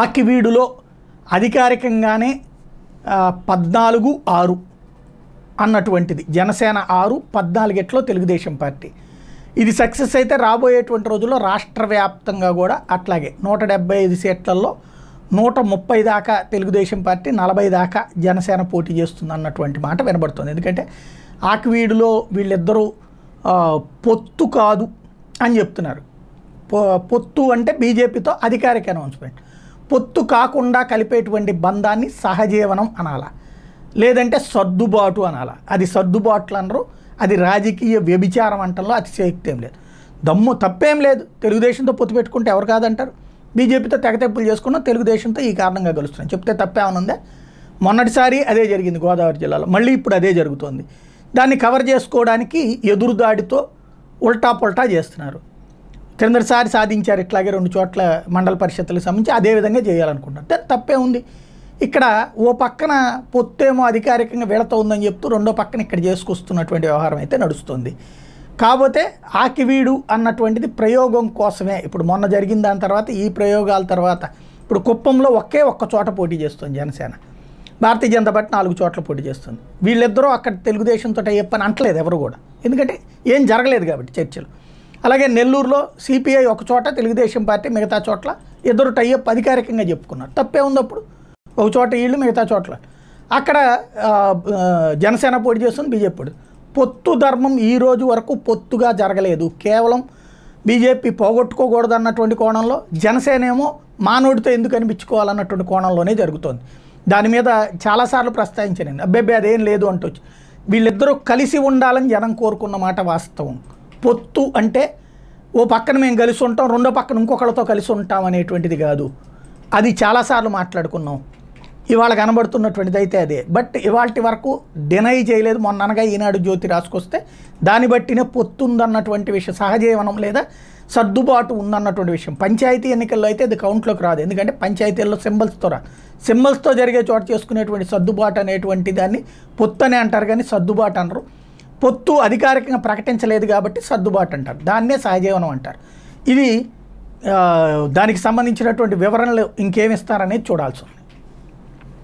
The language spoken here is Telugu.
ఆకివీడులో అధికారికంగానే పద్నాలుగు ఆరు అన్నటువంటిది జనసేన ఆరు పద్నాలుగెట్లో తెలుగుదేశం పార్టీ ఇది సక్సెస్ అయితే రాబోయేటువంటి రోజుల్లో రాష్ట్ర వ్యాప్తంగా కూడా అట్లాగే నూట డెబ్బై ఐదు సీట్లలో నూట ముప్పై దాకా తెలుగుదేశం పార్టీ నలభై దాకా జనసేన పోటీ చేస్తుంది అన్నటువంటి మాట వినబడుతుంది ఎందుకంటే ఆకివీడులో వీళ్ళిద్దరూ పొత్తు కాదు అని చెప్తున్నారు పొత్తు అంటే బీజేపీతో అధికారిక అనౌన్స్మెంట్ పొత్తు కాకుండా కలిపేటువంటి బంధాన్ని సహజీవనం అనాల లేదంటే సర్దుబాటు అనాల అది సర్దుబాట్లు అనరు అది రాజకీయ వ్యభిచారం అంటంలో అతిశయక్తి ఏం లేదు దమ్ము తప్పేం లేదు తెలుగుదేశంతో పొత్తు పెట్టుకుంటే ఎవరు కాదంటారు బీజేపీతో తెగతెప్పులు చేసుకున్నా తెలుగుదేశంతో ఈ కారణంగా కలుస్తున్నాం చెప్తే తప్పేమనుందే మొన్నటిసారి అదే జరిగింది గోదావరి జిల్లాలో మళ్ళీ ఇప్పుడు అదే జరుగుతోంది దాన్ని కవర్ చేసుకోవడానికి ఎదురుదాడితో ఉల్టా పొల్టా చేస్తున్నారు క్రిందసారి సాధించారు ఇట్లాగే రెండు చోట్ల మండల పరిషత్తులకు సంబంధించి అదేవిధంగా చేయాలనుకుంటారు తప్పే ఉంది ఇక్కడ ఓ పక్కన పొత్తేమో అధికారికంగా వెళతా ఉందని చెప్తూ రెండో పక్కన ఇక్కడ చేసుకొస్తున్నటువంటి వ్యవహారం అయితే నడుస్తుంది కాకపోతే ఆకివీడు అన్నటువంటిది ప్రయోగం కోసమే ఇప్పుడు మొన్న జరిగిన దాని తర్వాత ఈ ప్రయోగాల తర్వాత ఇప్పుడు కుప్పంలో ఒకే ఒక్క చోట పోటీ చేస్తుంది జనసేన భారతీయ జనతా పార్టీ నాలుగు చోట్ల పోటీ చేస్తుంది వీళ్ళిద్దరూ అక్కడ తెలుగుదేశంతో అయ్యే పని అంటలేదు ఎవరు కూడా ఎందుకంటే ఏం జరగలేదు కాబట్టి చర్చలు అలాగే నెల్లూరులో సిపిఐ ఒక చోట తెలుగుదేశం పార్టీ మిగతా చోట్ల ఇద్దరు టైఅప్ అధికారికంగా చెప్పుకున్నారు తప్పే ఉన్నప్పుడు ఒక చోట వీళ్ళు మిగతా చోట్ల అక్కడ జనసేన పోటీ చేస్తుంది బీజేపీ పొత్తు ధర్మం ఈ రోజు వరకు పొత్తుగా జరగలేదు కేవలం బీజేపీ పోగొట్టుకోకూడదు అన్నటువంటి కోణంలో జనసేన ఏమో మానవుడితో ఎందుకు అనిపించుకోవాలన్నటువంటి కోణంలోనే జరుగుతోంది దాని మీద చాలాసార్లు ప్రస్తావించాను అబ్బాయి అదేం లేదు అంటూ వీళ్ళిద్దరూ కలిసి ఉండాలని జనం కోరుకున్న మాట వాస్తవం పొత్తు అంటే ఓ పక్కన మేము కలిసి ఉంటాం రెండో పక్కన ఇంకొకళ్ళతో కలిసి ఉంటాం అనేటువంటిది కాదు అది చాలాసార్లు మాట్లాడుకున్నాం ఇవాళ కనబడుతున్నటువంటిది అయితే అదే బట్ ఇవాళ వరకు డినై చేయలేదు మొన్న అనగా ఈనాడు జ్యోతి రాసుకొస్తే దాన్ని బట్టినే పొత్తుందన్నటువంటి విషయం సహజీవనం లేదా సర్దుబాటు ఉందన్నటువంటి విషయం పంచాయతీ ఎన్నికల్లో అయితే అది కౌంట్లోకి రాదు ఎందుకంటే పంచాయతీల్లో సింబల్స్తో రా సింబల్స్తో జరిగే చోటు చేసుకునేటువంటి సర్దుబాటు అనేటువంటి దాన్ని పొత్తు అని అంటారు కానీ సర్దుబాటు అనరు పొత్తు అధికారికంగా ప్రకటించలేదు కాబట్టి సర్దుబాటు అంటారు దాన్నే సహజీవనం అంటారు ఇది దానికి సంబంధించినటువంటి వివరణలు ఇంకేమిస్తారనేది చూడాల్సి ఉంది